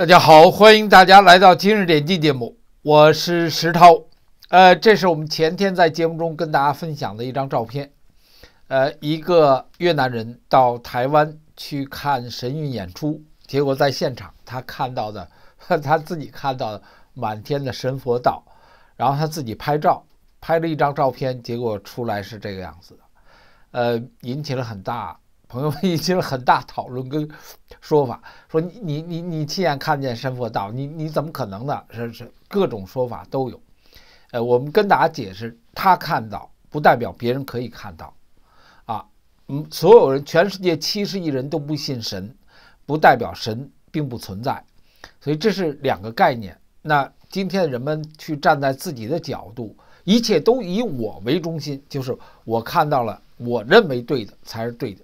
大家好，欢迎大家来到今日点击节目，我是石涛。呃，这是我们前天在节目中跟大家分享的一张照片。呃，一个越南人到台湾去看神韵演出，结果在现场他看到的，他自己看到的满天的神佛道，然后他自己拍照，拍了一张照片，结果出来是这个样子的，呃，引起了很大。朋友们，起了很大讨论跟说法，说你你你你亲眼看见神佛道，你你怎么可能呢？是是，各种说法都有。呃，我们跟大家解释，他看到不代表别人可以看到，啊，嗯，所有人，全世界七十亿人都不信神，不代表神并不存在。所以这是两个概念。那今天人们去站在自己的角度，一切都以我为中心，就是我看到了，我认为对的才是对的。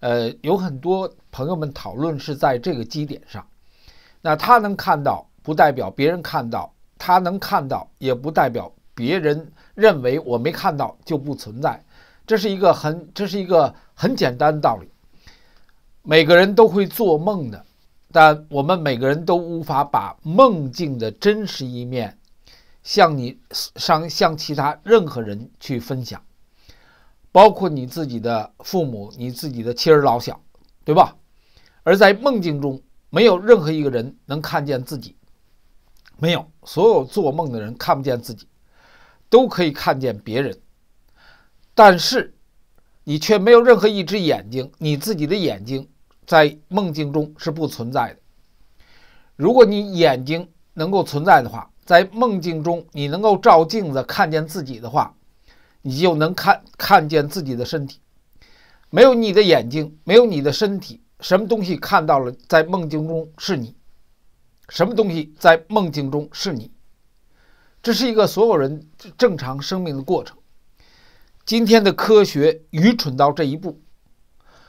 呃，有很多朋友们讨论是在这个基点上，那他能看到不代表别人看到，他能看到也不代表别人认为我没看到就不存在，这是一个很这是一个很简单的道理。每个人都会做梦的，但我们每个人都无法把梦境的真实一面向你向向其他任何人去分享。包括你自己的父母、你自己的妻儿老小，对吧？而在梦境中，没有任何一个人能看见自己，没有所有做梦的人看不见自己，都可以看见别人，但是你却没有任何一只眼睛，你自己的眼睛在梦境中是不存在的。如果你眼睛能够存在的话，在梦境中你能够照镜子看见自己的话。你就能看看见自己的身体，没有你的眼睛，没有你的身体，什么东西看到了？在梦境中是你，什么东西在梦境中是你？这是一个所有人正常生命的过程。今天的科学愚蠢到这一步，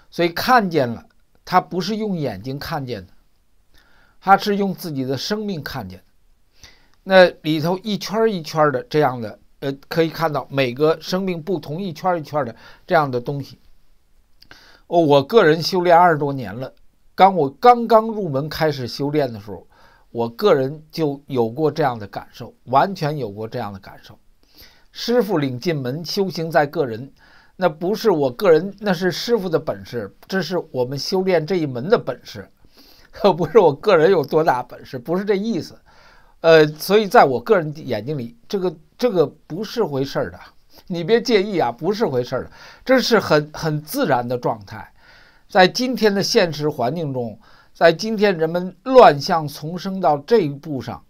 所以看见了，他不是用眼睛看见的，他是用自己的生命看见的。那里头一圈一圈的这样的。呃，可以看到每个生命不同，一圈一圈的这样的东西。哦，我个人修炼二十多年了，刚我刚刚入门开始修炼的时候，我个人就有过这样的感受，完全有过这样的感受。师傅领进门，修行在个人，那不是我个人，那是师傅的本事，这是我们修炼这一门的本事，可 不是我个人有多大本事，不是这意思。呃，所以在我个人眼睛里，这个这个不是回事儿的，你别介意啊，不是回事儿的，这是很很自然的状态，在今天的现实环境中，在今天人们乱象丛生到这一步上，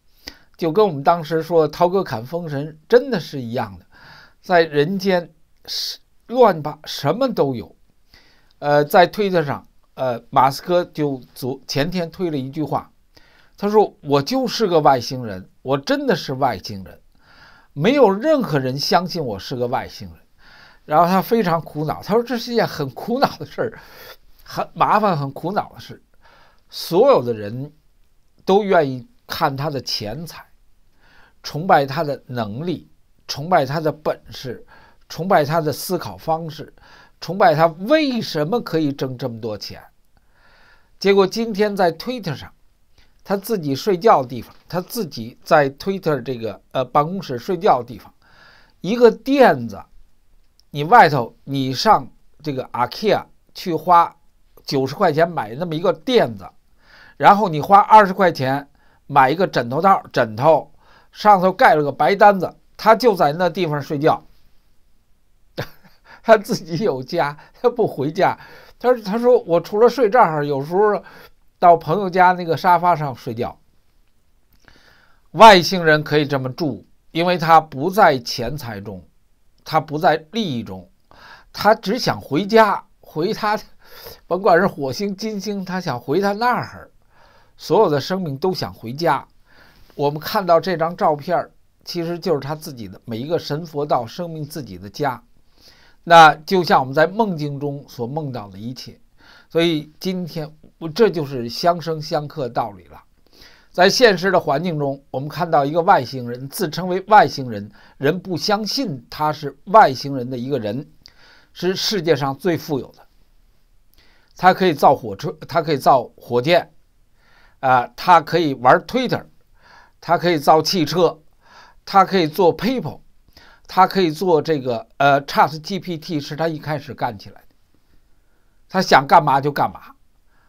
就跟我们当时说涛哥砍封神真的是一样的，在人间是乱吧，什么都有。呃，在推特上，呃，马斯克就昨前天推了一句话。他说：“我就是个外星人，我真的是外星人，没有任何人相信我是个外星人。”然后他非常苦恼，他说：“这是一件很苦恼的事儿，很麻烦、很苦恼的事。所有的人都愿意看他的钱财，崇拜他的能力，崇拜他的本事，崇拜他的思考方式，崇拜他为什么可以挣这么多钱。”结果今天在推特上。他自己睡觉的地方，他自己在 Twitter 这个呃办公室睡觉的地方，一个垫子。你外头，你上这个 a k e a 去花九十块钱买那么一个垫子，然后你花二十块钱买一个枕头套，枕头上头盖了个白单子，他就在那地方睡觉。他自己有家，他不回家。他他说我除了睡这儿，有时候。到朋友家那个沙发上睡觉，外星人可以这么住，因为他不在钱财中，他不在利益中，他只想回家，回他，甭管是火星、金星，他想回他那儿。所有的生命都想回家。我们看到这张照片，其实就是他自己的每一个神佛道生命自己的家。那就像我们在梦境中所梦到的一切。所以今天，这就是相生相克道理了。在现实的环境中，我们看到一个外星人，自称为外星人，人不相信他是外星人的一个人，是世界上最富有的，他可以造火车，他可以造火箭，啊，他可以玩 Twitter，他可以造汽车，他可以做 People，他可以做这个呃，ChatGPT 是他一开始干起来。他想干嘛就干嘛，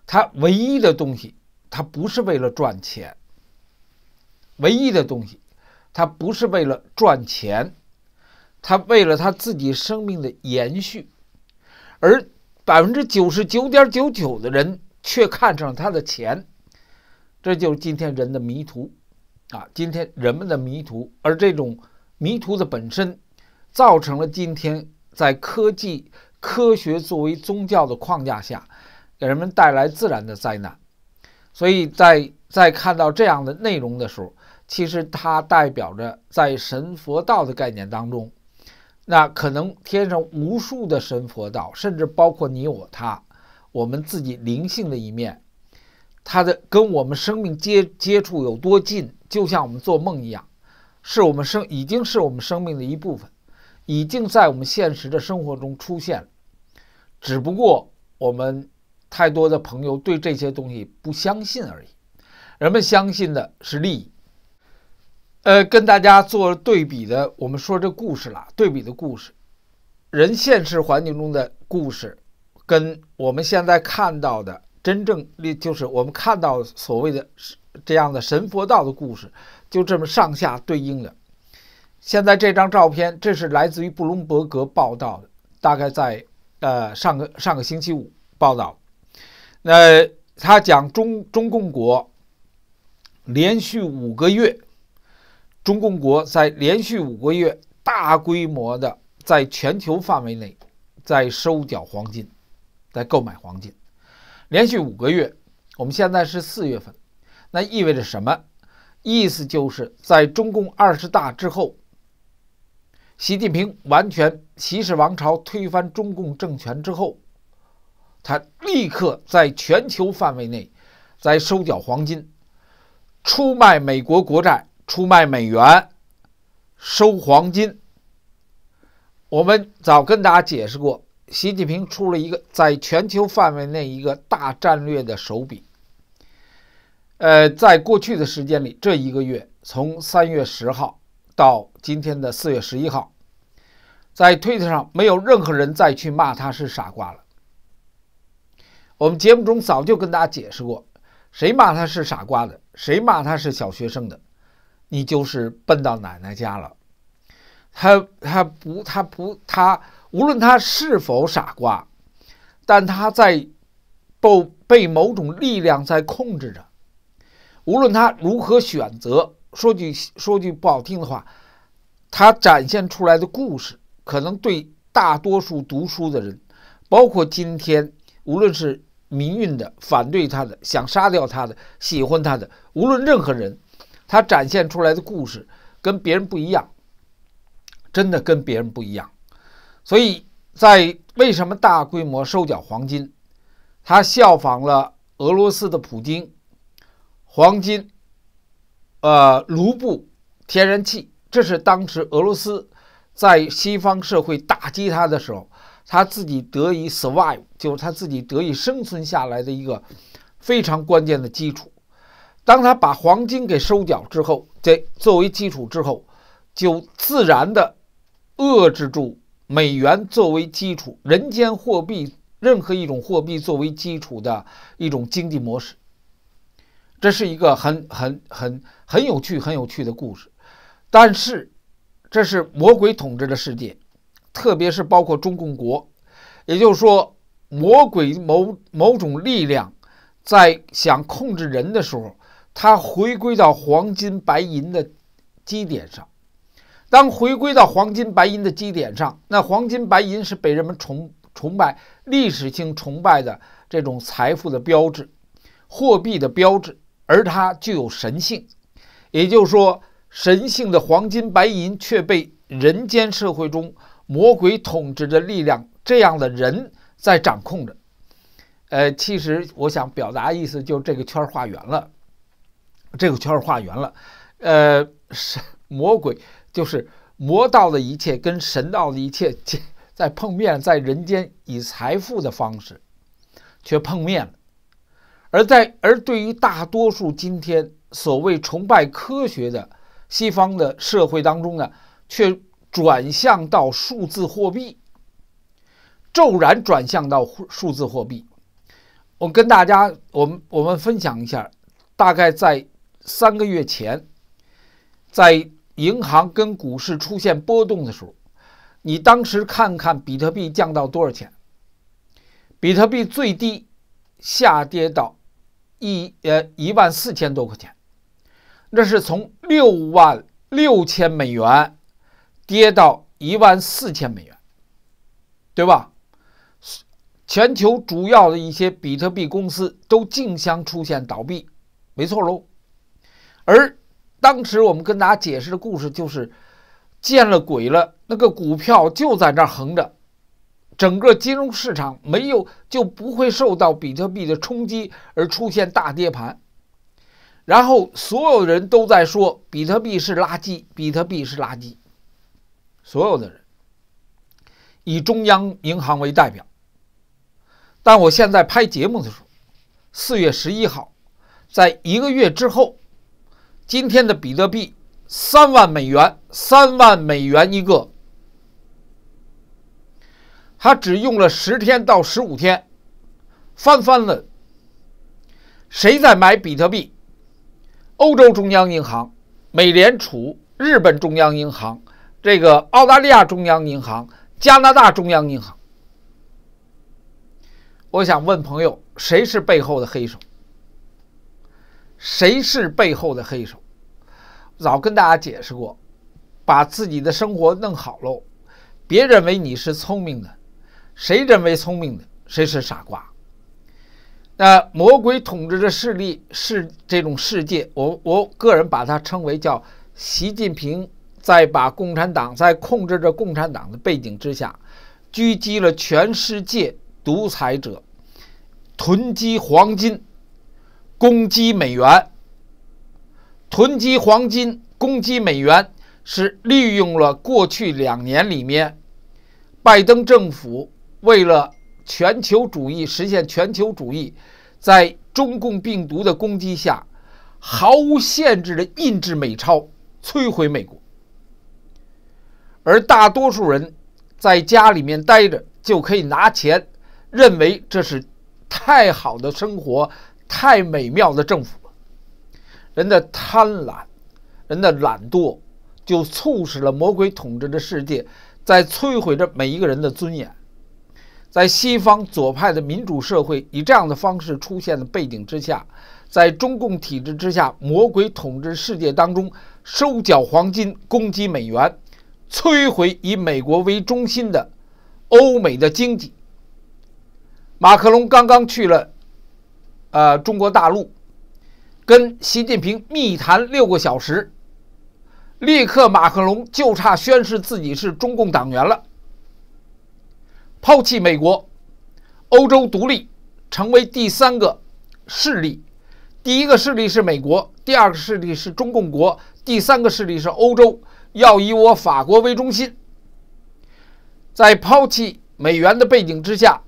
他唯一的东西，他不是为了赚钱。唯一的东西，他不是为了赚钱，他为了他自己生命的延续。而百分之九十九点九九的人却看上他的钱，这就是今天人的迷途啊！今天人们的迷途，而这种迷途的本身，造成了今天在科技。科学作为宗教的框架下，给人们带来自然的灾难。所以，在在看到这样的内容的时候，其实它代表着在神佛道的概念当中，那可能天上无数的神佛道，甚至包括你我他，我们自己灵性的一面，它的跟我们生命接接触有多近，就像我们做梦一样，是我们生已经是我们生命的一部分，已经在我们现实的生活中出现了。只不过我们太多的朋友对这些东西不相信而已。人们相信的是利益。呃，跟大家做对比的，我们说这故事了，对比的故事，人现实环境中的故事，跟我们现在看到的真正，就是我们看到所谓的这样的神佛道的故事，就这么上下对应的。现在这张照片，这是来自于布隆伯格报道的，大概在。呃，上个上个星期五报道，那他讲中中共国连续五个月，中共国在连续五个月大规模的在全球范围内在收缴黄金，在购买黄金，连续五个月，我们现在是四月份，那意味着什么？意思就是在中共二十大之后。习近平完全习氏王朝推翻中共政权之后，他立刻在全球范围内在收缴黄金，出卖美国国债，出卖美元，收黄金。我们早跟大家解释过，习近平出了一个在全球范围内一个大战略的手笔。呃，在过去的时间里，这一个月，从三月十号。到今天的四月十一号，在推特上没有任何人再去骂他是傻瓜了。我们节目中早就跟大家解释过，谁骂他是傻瓜的，谁骂他是小学生的，你就是笨到奶奶家了。他他不他不他，无论他是否傻瓜，但他在被某种力量在控制着，无论他如何选择。说句说句不好听的话，他展现出来的故事，可能对大多数读书的人，包括今天无论是民运的、反对他的、想杀掉他的、喜欢他的，无论任何人，他展现出来的故事跟别人不一样，真的跟别人不一样。所以在为什么大规模收缴黄金，他效仿了俄罗斯的普京，黄金。呃，卢布天然气，这是当时俄罗斯在西方社会打击他的时候，他自己得以 survive，就是他自己得以生存下来的一个非常关键的基础。当他把黄金给收缴之后，这作为基础之后，就自然的遏制住美元作为基础、人间货币任何一种货币作为基础的一种经济模式。这是一个很很很。很有趣，很有趣的故事，但是这是魔鬼统治的世界，特别是包括中共国，也就是说，魔鬼某某种力量在想控制人的时候，它回归到黄金白银的基点上。当回归到黄金白银的基点上，那黄金白银是被人们崇崇拜、历史性崇拜的这种财富的标志、货币的标志，而它具有神性。也就是说，神性的黄金白银却被人间社会中魔鬼统治的力量这样的人在掌控着。呃，其实我想表达意思，就是这个圈儿画圆了，这个圈儿画圆了。呃，神魔鬼就是魔道的一切跟神道的一切在碰面，在人间以财富的方式却碰面了。而在而对于大多数今天所谓崇拜科学的西方的社会当中呢，却转向到数字货币，骤然转向到数字货币。我跟大家，我们我们分享一下，大概在三个月前，在银行跟股市出现波动的时候，你当时看看比特币降到多少钱？比特币最低下跌到。一呃一万四千多块钱，那是从六万六千美元跌到一万四千美元，对吧？全球主要的一些比特币公司都竞相出现倒闭，没错喽。而当时我们跟大家解释的故事就是，见了鬼了，那个股票就在那儿横着。整个金融市场没有就不会受到比特币的冲击而出现大跌盘，然后所有人都在说比特币是垃圾，比特币是垃圾，所有的人以中央银行为代表。但我现在拍节目的时候，四月十一号，在一个月之后，今天的比特币三万美元，三万美元一个。他只用了十天到十五天，翻番了。谁在买比特币？欧洲中央银行、美联储、日本中央银行、这个澳大利亚中央银行、加拿大中央银行。我想问朋友，谁是背后的黑手？谁是背后的黑手？早跟大家解释过，把自己的生活弄好喽，别认为你是聪明的。谁认为聪明的，谁是傻瓜。那魔鬼统治的势力是这种世界，我我个人把它称为叫习近平在把共产党在控制着共产党的背景之下，狙击了全世界独裁者，囤积黄金，攻击美元。囤积黄金攻击美元是利用了过去两年里面，拜登政府。为了全球主义实现全球主义，在中共病毒的攻击下，毫无限制的印制美钞，摧毁美国。而大多数人在家里面待着就可以拿钱，认为这是太好的生活，太美妙的政府。人的贪婪，人的懒惰，就促使了魔鬼统治的世界，在摧毁着每一个人的尊严。在西方左派的民主社会以这样的方式出现的背景之下，在中共体制之下魔鬼统治世界当中收缴黄金攻击美元，摧毁以美国为中心的欧美的经济。马克龙刚刚去了，呃中国大陆，跟习近平密谈六个小时，立刻马克龙就差宣誓自己是中共党员了。抛弃美国，欧洲独立成为第三个势力。第一个势力是美国，第二个势力是中共国，第三个势力是欧洲。要以我法国为中心，在抛弃美元的背景之下，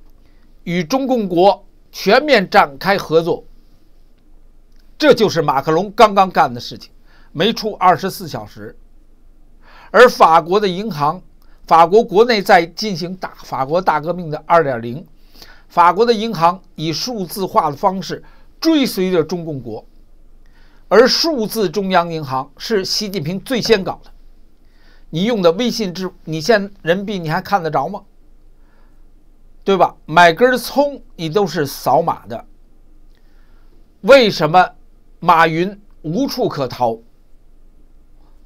与中共国全面展开合作。这就是马克龙刚刚干的事情，没出二十四小时，而法国的银行。法国国内在进行大法国大革命的二点零，法国的银行以数字化的方式追随着中共国，而数字中央银行是习近平最先搞的。你用的微信支付，你现人民币你还看得着吗？对吧？买根葱你都是扫码的。为什么马云无处可逃？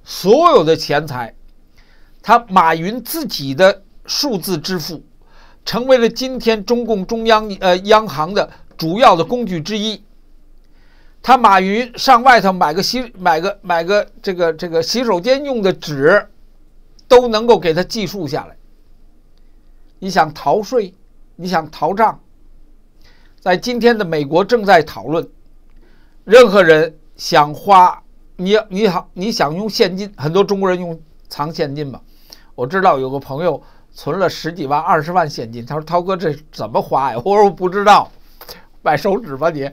所有的钱财。他马云自己的数字支付，成为了今天中共中央呃央行的主要的工具之一。他马云上外头买个洗买个买个这个这个洗手间用的纸，都能够给他计数下来。你想逃税，你想逃账，在今天的美国正在讨论，任何人想花你你好你想用现金，很多中国人用藏现金嘛。我知道有个朋友存了十几万、二十万现金。他说：“涛哥，这怎么花呀？”我说：“我不知道，买手指吧你。”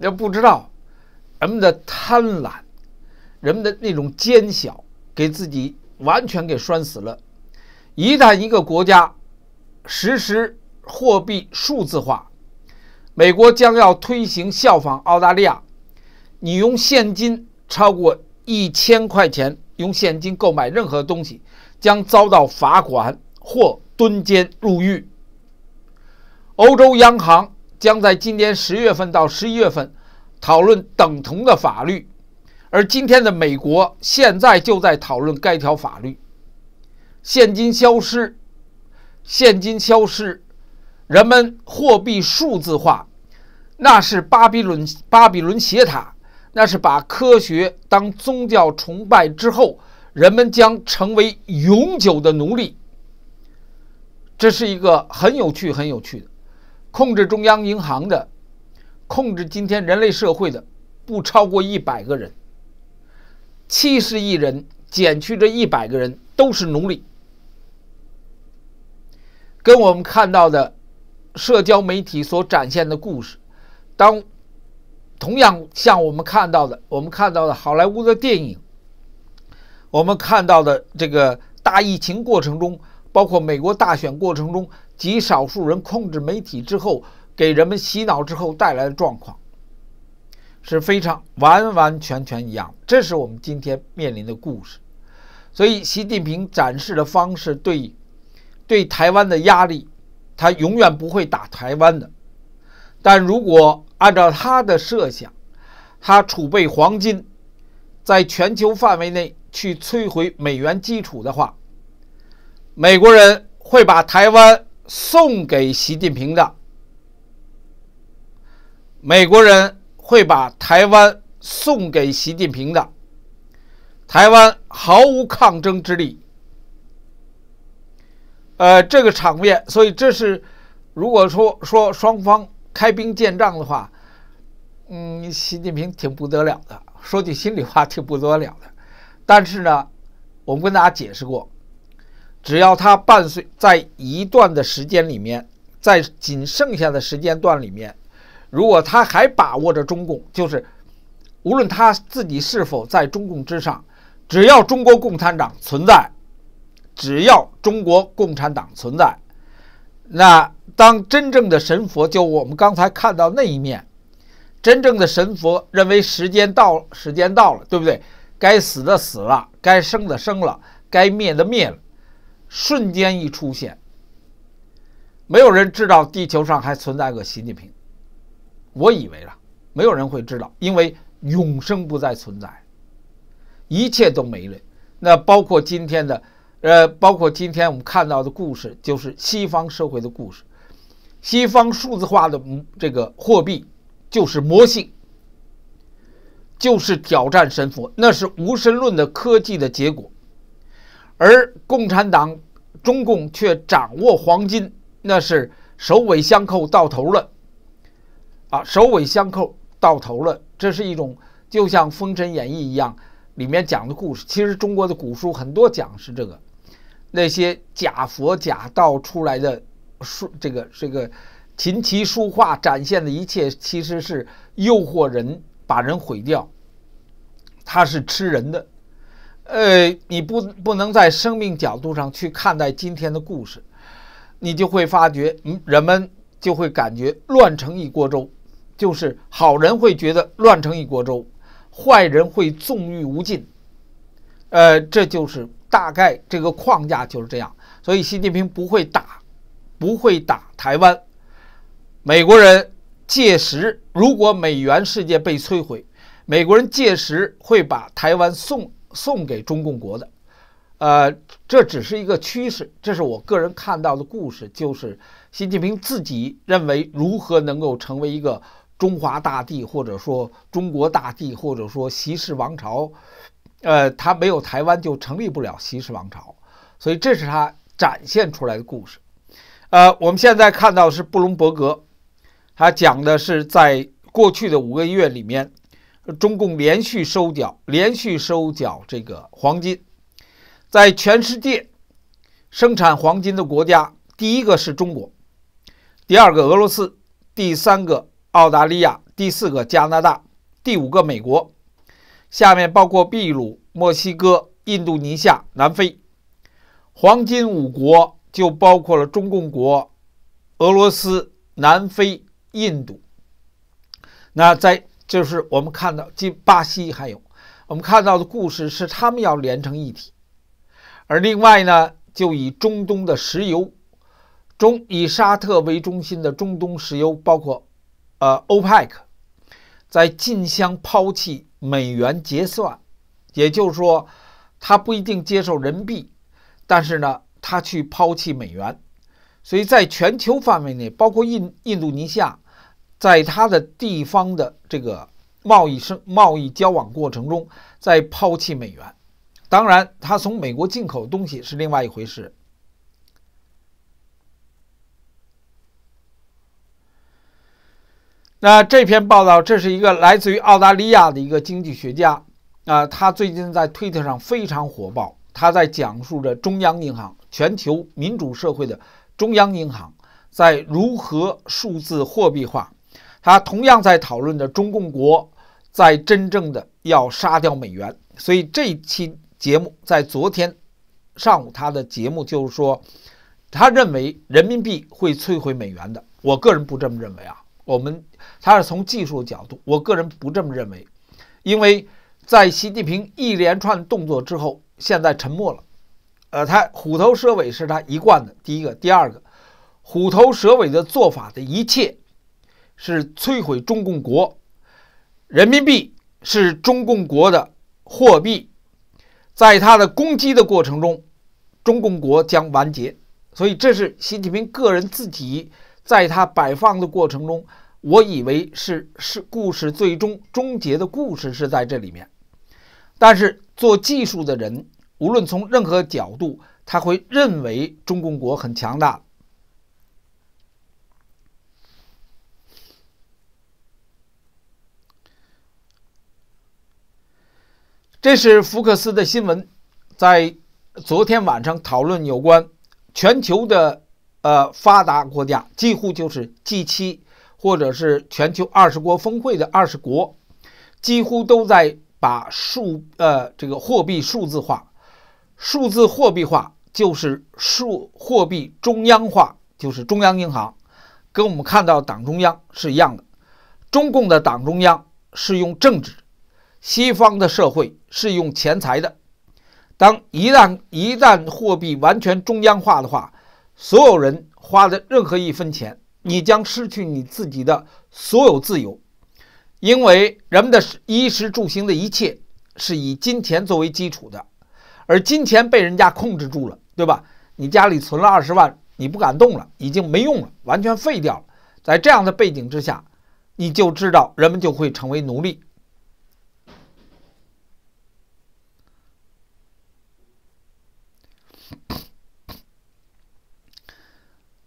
要不知道，人们的贪婪，人们的那种奸小，给自己完全给拴死了。一旦一个国家实施货币数字化，美国将要推行效仿澳大利亚，你用现金超过一千块钱，用现金购买任何东西。将遭到罚款或蹲监入狱。欧洲央行将在今年十月份到十一月份讨论等同的法律，而今天的美国现在就在讨论该条法律。现金消失，现金消失，人们货币数字化，那是巴比伦巴比伦斜塔，那是把科学当宗教崇拜之后。人们将成为永久的奴隶，这是一个很有趣、很有趣的。控制中央银行的，控制今天人类社会的，不超过一百个人。七十亿人减去这一百个人都是奴隶。跟我们看到的社交媒体所展现的故事，当同样像我们看到的，我们看到的好莱坞的电影。我们看到的这个大疫情过程中，包括美国大选过程中，极少数人控制媒体之后，给人们洗脑之后带来的状况，是非常完完全全一样。这是我们今天面临的故事。所以，习近平展示的方式对，对台湾的压力，他永远不会打台湾的。但如果按照他的设想，他储备黄金，在全球范围内。去摧毁美元基础的话，美国人会把台湾送给习近平的。美国人会把台湾送给习近平的。台湾毫无抗争之力。呃，这个场面，所以这是如果说说双方开兵见仗的话，嗯，习近平挺不得了的。说句心里话，挺不得了的。但是呢，我们跟大家解释过，只要他伴随在一段的时间里面，在仅剩下的时间段里面，如果他还把握着中共，就是无论他自己是否在中共之上，只要中国共产党存在，只要中国共产党存在，那当真正的神佛，就我们刚才看到那一面，真正的神佛认为时间到，时间到了，对不对？该死的死了，该生的生了，该灭的灭了，瞬间一出现。没有人知道地球上还存在个习近平，我以为啊，没有人会知道，因为永生不再存在，一切都没了。那包括今天的，呃，包括今天我们看到的故事，就是西方社会的故事，西方数字化的这个货币就是魔性。就是挑战神佛，那是无神论的科技的结果，而共产党、中共却掌握黄金，那是首尾相扣到头了。啊，首尾相扣到头了，这是一种就像《封神演义》一样里面讲的故事。其实中国的古书很多讲是这个，那些假佛假道出来的书，这个这个琴棋书画展现的一切，其实是诱惑人。把人毁掉，他是吃人的，呃，你不不能在生命角度上去看待今天的故事，你就会发觉，嗯，人们就会感觉乱成一锅粥，就是好人会觉得乱成一锅粥，坏人会纵欲无尽，呃，这就是大概这个框架就是这样，所以习近平不会打，不会打台湾，美国人。届时，如果美元世界被摧毁，美国人届时会把台湾送送给中共国的。呃，这只是一个趋势，这是我个人看到的故事，就是习近平自己认为如何能够成为一个中华大地，或者说中国大地，或者说习氏王朝。呃，他没有台湾就成立不了习氏王朝，所以这是他展现出来的故事。呃，我们现在看到的是布隆伯格。他讲的是，在过去的五个月里面，中共连续收缴、连续收缴这个黄金。在全世界生产黄金的国家，第一个是中国，第二个俄罗斯，第三个澳大利亚，第四个加拿大，第五个美国。下面包括秘鲁、墨西哥、印度尼西亚、南非，黄金五国就包括了中共国、俄罗斯、南非。印度，那在就是我们看到，进巴西还有我们看到的故事是，他们要连成一体。而另外呢，就以中东的石油，中以沙特为中心的中东石油，包括呃欧佩克，在竞相抛弃美元结算，也就是说，他不一定接受人民币，但是呢，他去抛弃美元。所以在全球范围内，包括印印度尼西亚，在它的地方的这个贸易生贸易交往过程中，在抛弃美元。当然，它从美国进口东西是另外一回事。那这篇报道，这是一个来自于澳大利亚的一个经济学家啊，他最近在推特上非常火爆，他在讲述着中央银行全球民主社会的。中央银行在如何数字货币化？他同样在讨论的中共国在真正的要杀掉美元，所以这期节目在昨天上午他的节目就是说，他认为人民币会摧毁美元的。我个人不这么认为啊，我们他是从技术角度，我个人不这么认为，因为在习近平一连串动作之后，现在沉默了。呃，他虎头蛇尾是他一贯的。第一个，第二个，虎头蛇尾的做法的一切是摧毁中共国，人民币是中共国的货币，在他的攻击的过程中，中共国将完结。所以这是习近平个人自己在他摆放的过程中，我以为是是故事最终终结的故事是在这里面。但是做技术的人。无论从任何角度，他会认为中共国很强大。这是福克斯的新闻，在昨天晚上讨论有关全球的呃发达国家，几乎就是 G 七或者是全球二十国峰会的二十国，几乎都在把数呃这个货币数字化。数字货币化就是数货币中央化，就是中央银行，跟我们看到党中央是一样的。中共的党中央是用政治，西方的社会是用钱财的。当一旦一旦货币完全中央化的话，所有人花的任何一分钱，你将失去你自己的所有自由，因为人们的衣食住行的一切是以金钱作为基础的。而金钱被人家控制住了，对吧？你家里存了二十万，你不敢动了，已经没用了，完全废掉了。在这样的背景之下，你就知道人们就会成为奴隶。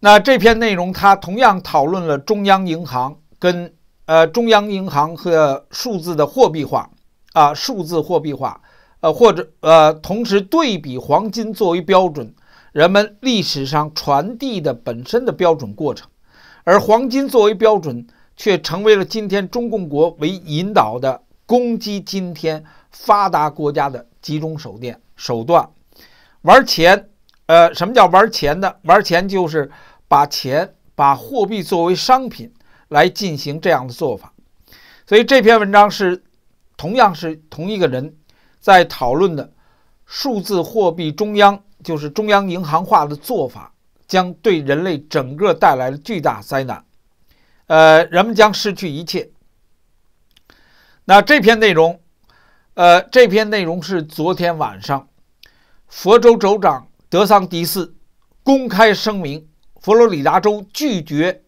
那这篇内容，它同样讨论了中央银行跟呃中央银行和数字的货币化啊，数字货币化。呃，或者呃，同时对比黄金作为标准，人们历史上传递的本身的标准过程，而黄金作为标准，却成为了今天中共国为引导的攻击今天发达国家的集中手段手段。玩钱，呃，什么叫玩钱呢？玩钱就是把钱、把货币作为商品来进行这样的做法。所以这篇文章是，同样是同一个人。在讨论的数字货币中央，就是中央银行化的做法，将对人类整个带来了巨大灾难。呃，人们将失去一切。那这篇内容，呃，这篇内容是昨天晚上佛州州长德桑迪斯公开声明，佛罗里达州拒绝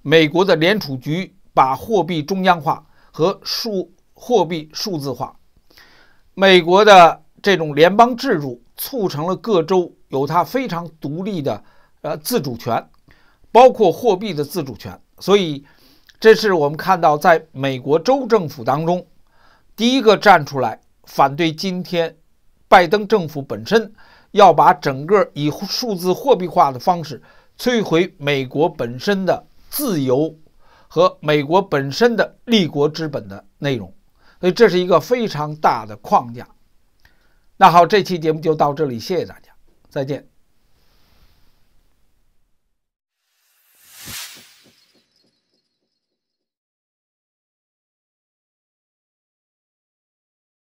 美国的联储局把货币中央化和数货币数字化。美国的这种联邦制度促成了各州有它非常独立的呃自主权，包括货币的自主权。所以，这是我们看到在美国州政府当中，第一个站出来反对今天拜登政府本身要把整个以数字货币化的方式摧毁美国本身的自由和美国本身的立国之本的内容。所以这是一个非常大的框架。那好，这期节目就到这里，谢谢大家，再见。